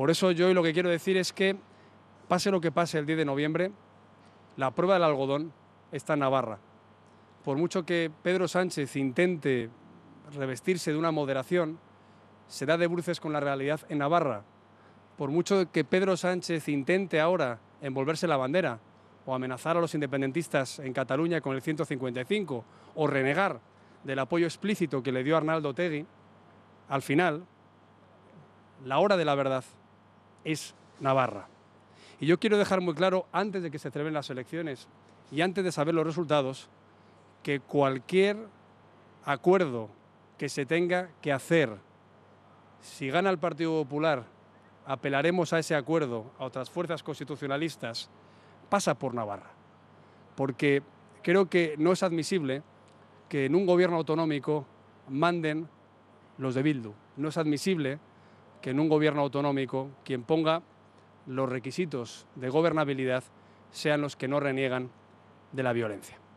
Por eso yo hoy lo que quiero decir es que, pase lo que pase el 10 de noviembre, la prueba del algodón está en Navarra. Por mucho que Pedro Sánchez intente revestirse de una moderación, se da de bruces con la realidad en Navarra. Por mucho que Pedro Sánchez intente ahora envolverse la bandera o amenazar a los independentistas en Cataluña con el 155 o renegar del apoyo explícito que le dio Arnaldo Tegui, al final, la hora de la verdad es Navarra. Y yo quiero dejar muy claro, antes de que se celebren las elecciones y antes de saber los resultados, que cualquier acuerdo que se tenga que hacer, si gana el Partido Popular, apelaremos a ese acuerdo, a otras fuerzas constitucionalistas, pasa por Navarra. Porque creo que no es admisible que en un gobierno autonómico manden los de Bildu. No es admisible que en un gobierno autonómico quien ponga los requisitos de gobernabilidad sean los que no reniegan de la violencia.